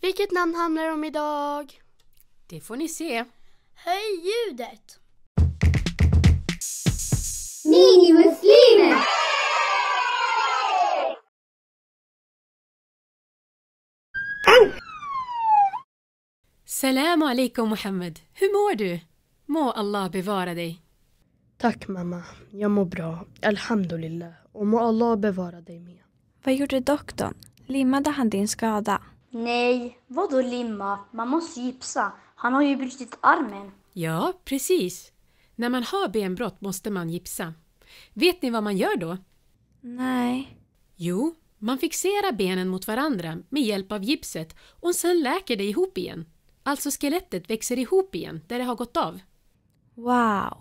Vilket namn handlar det om idag? Det får ni se. Höj ljudet! Minimuslimer! Salam alaikum Mohammed. Hur mår du? Må Allah bevara dig. Tack mamma. Jag mår bra. Alhamdulillah. Och må Allah bevara dig med. Vad gjorde doktorn? Limmade han din skada? Nej, vadå limma? Man måste gipsa. Han har ju brutit armen. Ja, precis. När man har benbrott måste man gipsa. Vet ni vad man gör då? Nej. Jo, man fixerar benen mot varandra med hjälp av gipset och sen läker det ihop igen. Alltså skelettet växer ihop igen där det har gått av. Wow!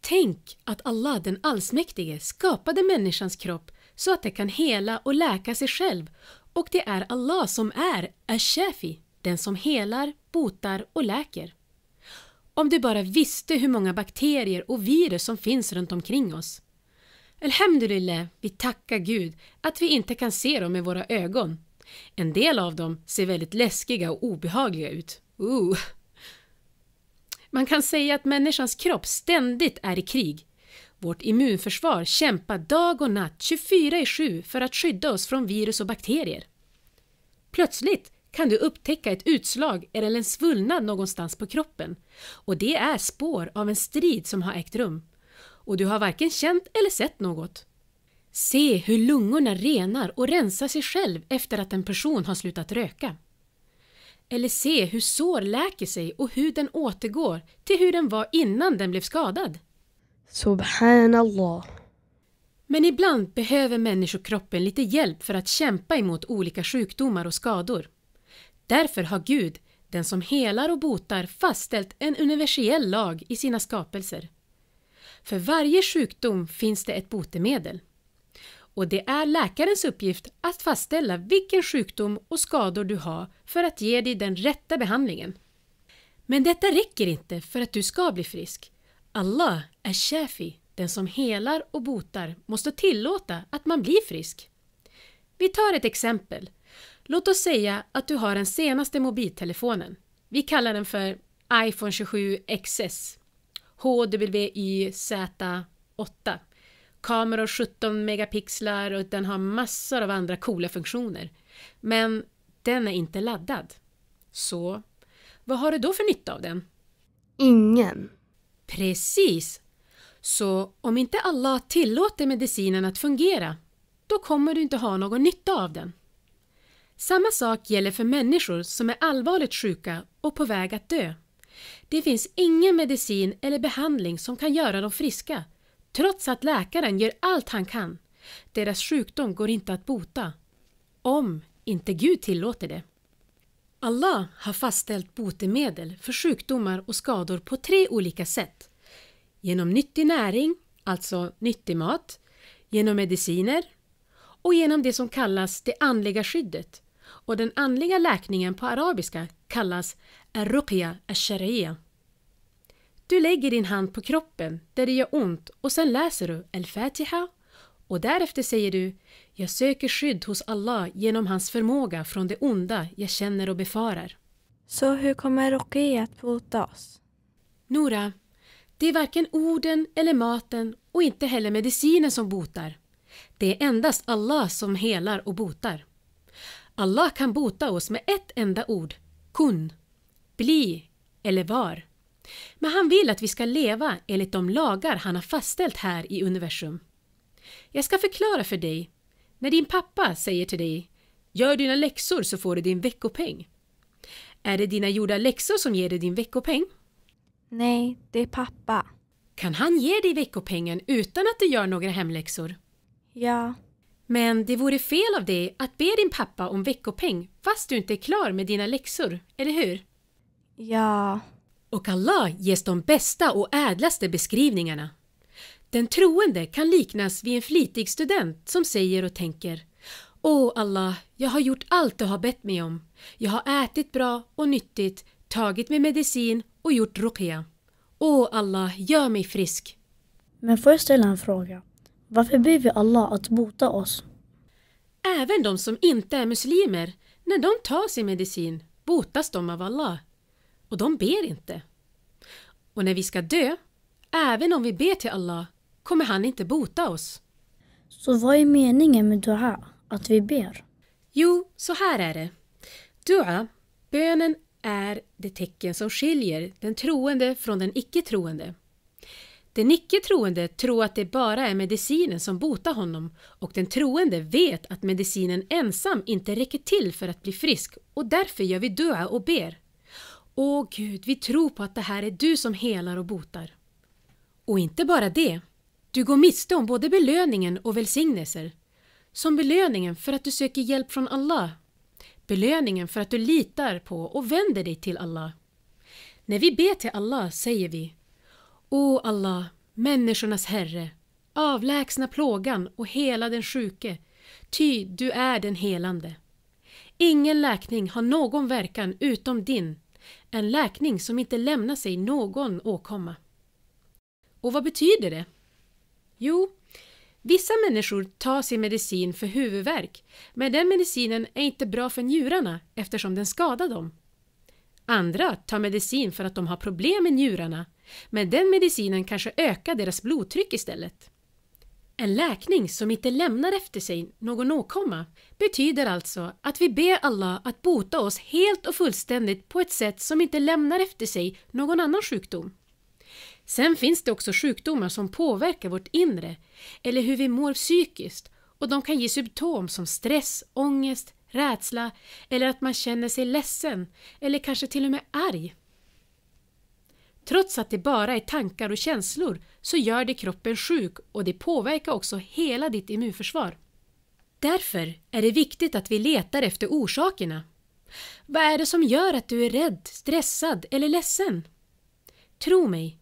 Tänk att Allah den allsmäktige skapade människans kropp så att det kan hela och läka sig själv och det är Allah som är Ashafi, den som helar, botar och läker. Om du bara visste hur många bakterier och virus som finns runt omkring oss. Alhamdulillah, vi tackar Gud att vi inte kan se dem med våra ögon. En del av dem ser väldigt läskiga och obehagliga ut. Ooh. Man kan säga att människans kropp ständigt är i krig vårt immunförsvar kämpar dag och natt 24 i 7 för att skydda oss från virus och bakterier. Plötsligt kan du upptäcka ett utslag eller en svullnad någonstans på kroppen och det är spår av en strid som har ägt rum och du har varken känt eller sett något. Se hur lungorna renar och rensar sig själv efter att en person har slutat röka. Eller se hur sår läker sig och hur den återgår till hur den var innan den blev skadad. Subhanallah. Men ibland behöver människokroppen lite hjälp för att kämpa emot olika sjukdomar och skador. Därför har Gud, den som helar och botar, fastställt en universell lag i sina skapelser. För varje sjukdom finns det ett botemedel. Och det är läkarens uppgift att fastställa vilken sjukdom och skador du har för att ge dig den rätta behandlingen. Men detta räcker inte för att du ska bli frisk. Allah är Shafi, den som helar och botar, måste tillåta att man blir frisk. Vi tar ett exempel. Låt oss säga att du har den senaste mobiltelefonen. Vi kallar den för iPhone 27 XS HWYZ8. Kameror 17 megapixlar och den har massor av andra coola funktioner. Men den är inte laddad. Så vad har du då för nytta av den? Ingen. Precis! Så om inte Allah tillåter medicinen att fungera, då kommer du inte ha någon nytta av den. Samma sak gäller för människor som är allvarligt sjuka och på väg att dö. Det finns ingen medicin eller behandling som kan göra dem friska, trots att läkaren gör allt han kan. Deras sjukdom går inte att bota, om inte Gud tillåter det. Allah har fastställt botemedel för sjukdomar och skador på tre olika sätt. Genom nyttig näring, alltså nyttig mat, genom mediciner och genom det som kallas det andliga skyddet. Och den andliga läkningen på arabiska kallas arruqya ashariya. Du lägger din hand på kroppen där det gör ont och sen läser du al-Fatiha och därefter säger du Jag söker skydd hos Allah genom hans förmåga från det onda jag känner och befarar. Så hur kommer Roqi att bota oss? Nora, det är varken orden eller maten och inte heller medicinen som botar. Det är endast Allah som helar och botar. Allah kan bota oss med ett enda ord, kun, bli eller var. Men han vill att vi ska leva enligt de lagar han har fastställt här i universum. Jag ska förklara för dig. När din pappa säger till dig Gör dina läxor så får du din veckopeng. Är det dina gjorda läxor som ger dig din veckopeng? Nej, det är pappa. Kan han ge dig veckopengen utan att du gör några hemläxor? Ja. Men det vore fel av dig att be din pappa om veckopeng fast du inte är klar med dina läxor, eller hur? Ja. Och Allah ges de bästa och ädlaste beskrivningarna. Den troende kan liknas vid en flitig student som säger och tänker Åh Allah, jag har gjort allt du har bett mig om. Jag har ätit bra och nyttigt, tagit mig medicin och gjort ruqya. Åh Allah, gör mig frisk. Men får jag ställa en fråga? Varför ber vi Allah att bota oss? Även de som inte är muslimer, när de tar sin medicin botas de av Allah. Och de ber inte. Och när vi ska dö, även om vi ber till Allah, kommer han inte bota oss. Så vad är meningen med dua? Att vi ber? Jo, så här är det. Dua, bönen, är det tecken som skiljer den troende från den icke-troende. Den icke-troende tror att det bara är medicinen som botar honom och den troende vet att medicinen ensam inte räcker till för att bli frisk och därför gör vi dua och ber. Åh Gud, vi tror på att det här är du som helar och botar. Och inte bara det. Du går miste om både belöningen och välsignelser. Som belöningen för att du söker hjälp från Allah. Belöningen för att du litar på och vänder dig till Allah. När vi ber till Allah säger vi O Allah, människornas Herre, avlägsna plågan och hela den sjuke, ty du är den helande. Ingen läkning har någon verkan utom din, en läkning som inte lämnar sig någon åkomma. Och vad betyder det? Jo, vissa människor tar sin medicin för huvudvärk, men den medicinen är inte bra för njurarna eftersom den skadar dem. Andra tar medicin för att de har problem med njurarna, men den medicinen kanske ökar deras blodtryck istället. En läkning som inte lämnar efter sig någon åkomma betyder alltså att vi ber Allah att bota oss helt och fullständigt på ett sätt som inte lämnar efter sig någon annan sjukdom. Sen finns det också sjukdomar som påverkar vårt inre eller hur vi mår psykiskt och de kan ge symptom som stress, ångest, rädsla eller att man känner sig ledsen eller kanske till och med arg. Trots att det bara är tankar och känslor så gör det kroppen sjuk och det påverkar också hela ditt immunförsvar. Därför är det viktigt att vi letar efter orsakerna. Vad är det som gör att du är rädd, stressad eller ledsen? Tro mig,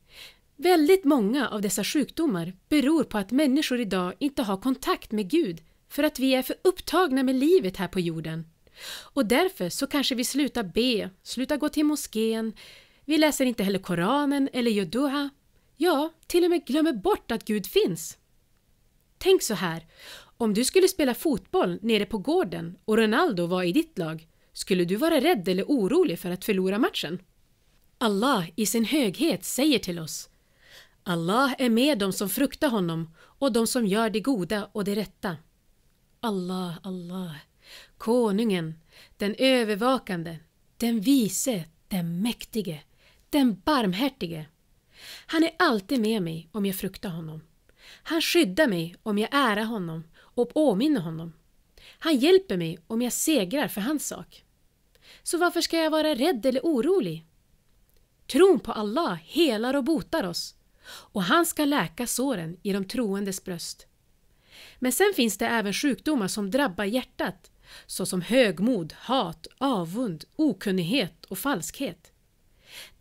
Väldigt många av dessa sjukdomar beror på att människor idag inte har kontakt med Gud för att vi är för upptagna med livet här på jorden. Och därför så kanske vi slutar be, slutar gå till moskén, vi läser inte heller Koranen eller gör duha. Ja, till och med glömmer bort att Gud finns. Tänk så här, om du skulle spela fotboll nere på gården och Ronaldo var i ditt lag, skulle du vara rädd eller orolig för att förlora matchen? Allah i sin höghet säger till oss Allah är med dem som fruktar honom och de som gör det goda och det rätta. Allah, Allah, konungen, den övervakande, den vise, den mäktige, den barmhärtige. Han är alltid med mig om jag fruktar honom. Han skyddar mig om jag ärar honom och påminner honom. Han hjälper mig om jag segrar för hans sak. Så varför ska jag vara rädd eller orolig? Tron på Allah helar och botar oss och han ska läka såren i de troendes bröst. Men sen finns det även sjukdomar som drabbar hjärtat såsom högmod, hat, avund, okunnighet och falskhet.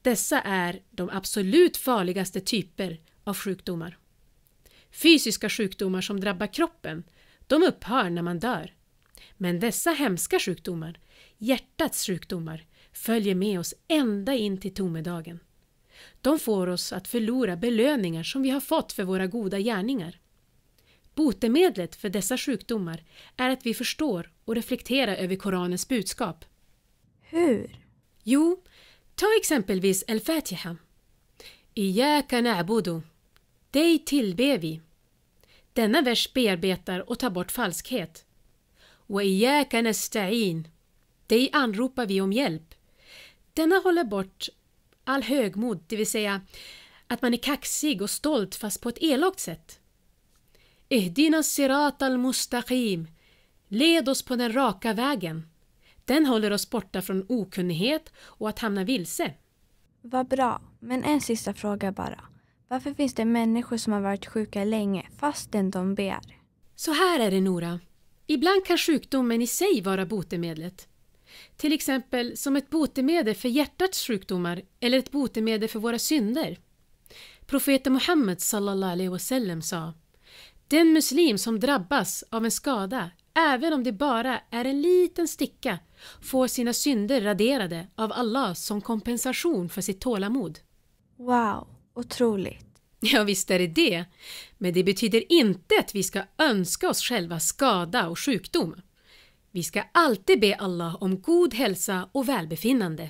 Dessa är de absolut farligaste typer av sjukdomar. Fysiska sjukdomar som drabbar kroppen, de upphör när man dör. Men dessa hemska sjukdomar, hjärtats sjukdomar, följer med oss ända in till tomedagen. De får oss att förlora belöningar som vi har fått för våra goda gärningar. Botemedlet för dessa sjukdomar är att vi förstår och reflekterar över Koranens budskap. Hur? Jo, ta exempelvis El-Fatiha. Iyaka na'budu. Dig tillber vi. Denna vers bearbetar och tar bort falskhet. Wa iyaka nasta'in. Dig anropar vi om hjälp. Denna håller bort all högmod, det vill säga att man är kaxig och stolt fast på ett elakt sätt. Ihdina sirat al-mustaqim. Led oss på den raka vägen. Den håller oss borta från okunnighet och att hamna vilse. Vad bra, men en sista fråga bara. Varför finns det människor som har varit sjuka länge fastän de ber? Så här är det Nora. Ibland kan sjukdomen i sig vara botemedlet. Till exempel som ett botemedel för hjärtats sjukdomar eller ett botemedel för våra synder. Profeten Muhammed wasallam sa Den muslim som drabbas av en skada, även om det bara är en liten sticka, får sina synder raderade av Allah som kompensation för sitt tålamod. Wow, otroligt. Ja, visst är det det. Men det betyder inte att vi ska önska oss själva skada och sjukdom. Vi ska alltid be Allah om god hälsa och välbefinnande.